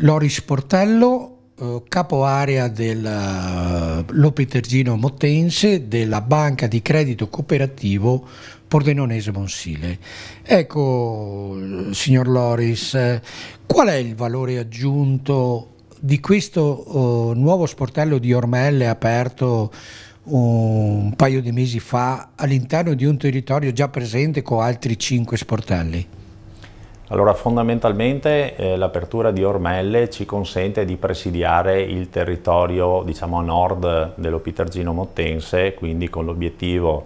Loris Portello, eh, capo area dell'Opitergino eh, Mottense della Banca di Credito Cooperativo Pordenonese Monsile. Ecco, signor Loris, eh, qual è il valore aggiunto di questo nuovo sportello di Ormelle aperto un paio di mesi fa all'interno di un territorio già presente con altri cinque sportelli? Allora fondamentalmente eh, l'apertura di Ormelle ci consente di presidiare il territorio diciamo a nord dell'Opitergino Mottense, quindi con l'obiettivo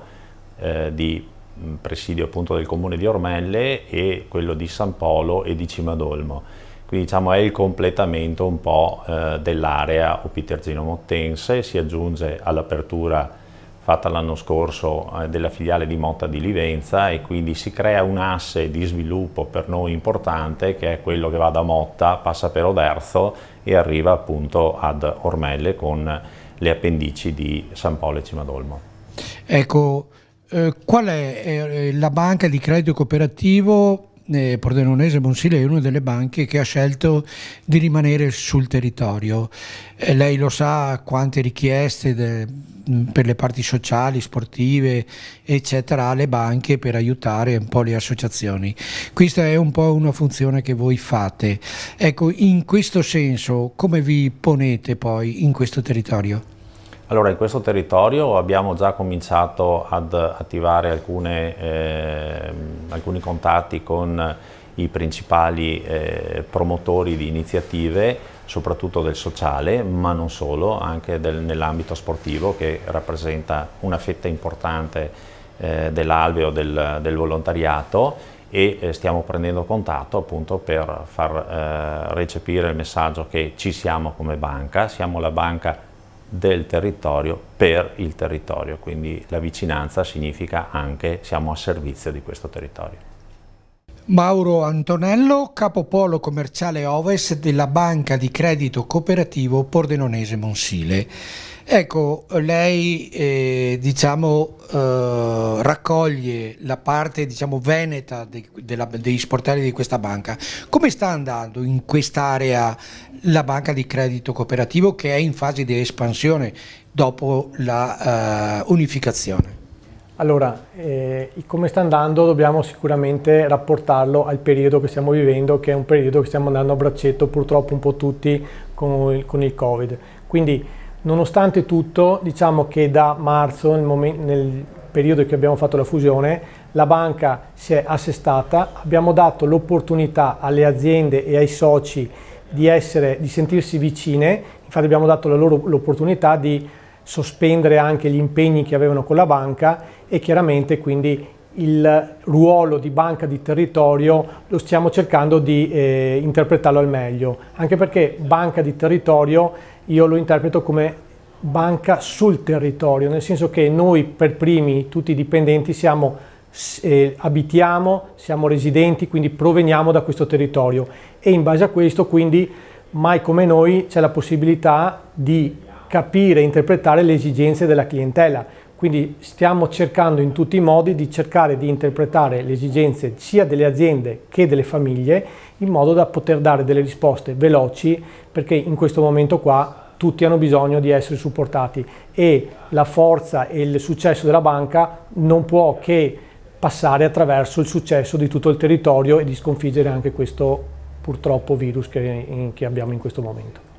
eh, di presidio appunto del comune di Ormelle e quello di San Polo e di Cimadolmo. Quindi diciamo è il completamento un po' eh, dell'area Opitergino Mottense, si aggiunge all'apertura di fatta l'anno scorso eh, della filiale di Motta di Livenza e quindi si crea un asse di sviluppo per noi importante che è quello che va da Motta, passa per Oderzo e arriva appunto ad Ormelle con le appendici di San Paolo e Cimadolmo. Ecco, eh, qual è eh, la banca di credito cooperativo eh, Pordenonese Monsile è una delle banche che ha scelto di rimanere sul territorio. Eh, lei lo sa quante richieste de, per le parti sociali, sportive, eccetera, alle banche per aiutare un po' le associazioni. Questa è un po' una funzione che voi fate. Ecco, in questo senso, come vi ponete poi in questo territorio? Allora, in questo territorio abbiamo già cominciato ad attivare alcune, eh, alcuni contatti con i principali eh, promotori di iniziative, soprattutto del sociale, ma non solo, anche nell'ambito sportivo che rappresenta una fetta importante eh, dell'alveo del, del, volontariato e eh, stiamo prendendo contatto appunto per far eh, recepire il messaggio che ci siamo come banca, siamo la banca del territorio per il territorio, quindi la vicinanza significa anche siamo a servizio di questo territorio. Mauro Antonello, capopolo commerciale Oves della Banca di Credito Cooperativo Pordenonese Monsile. Ecco, lei eh, diciamo, eh, raccoglie la parte diciamo, veneta de, de dei sportelli di questa banca. Come sta andando in quest'area la banca di credito cooperativo che è in fase di espansione dopo la eh, unificazione? Allora, eh, come sta andando dobbiamo sicuramente rapportarlo al periodo che stiamo vivendo, che è un periodo che stiamo andando a braccetto purtroppo un po' tutti con il, con il Covid. Quindi, nonostante tutto, diciamo che da marzo, nel, nel periodo che abbiamo fatto la fusione, la banca si è assestata, abbiamo dato l'opportunità alle aziende e ai soci di, essere, di sentirsi vicine, infatti abbiamo dato loro l'opportunità di sospendere anche gli impegni che avevano con la banca e chiaramente quindi il ruolo di banca di territorio lo stiamo cercando di eh, interpretarlo al meglio, anche perché banca di territorio io lo interpreto come banca sul territorio, nel senso che noi per primi, tutti i dipendenti, siamo, eh, abitiamo, siamo residenti, quindi proveniamo da questo territorio e in base a questo quindi mai come noi c'è la possibilità di capire e interpretare le esigenze della clientela. Quindi stiamo cercando in tutti i modi di cercare di interpretare le esigenze sia delle aziende che delle famiglie in modo da poter dare delle risposte veloci perché in questo momento qua tutti hanno bisogno di essere supportati e la forza e il successo della banca non può che passare attraverso il successo di tutto il territorio e di sconfiggere anche questo purtroppo virus che, che abbiamo in questo momento.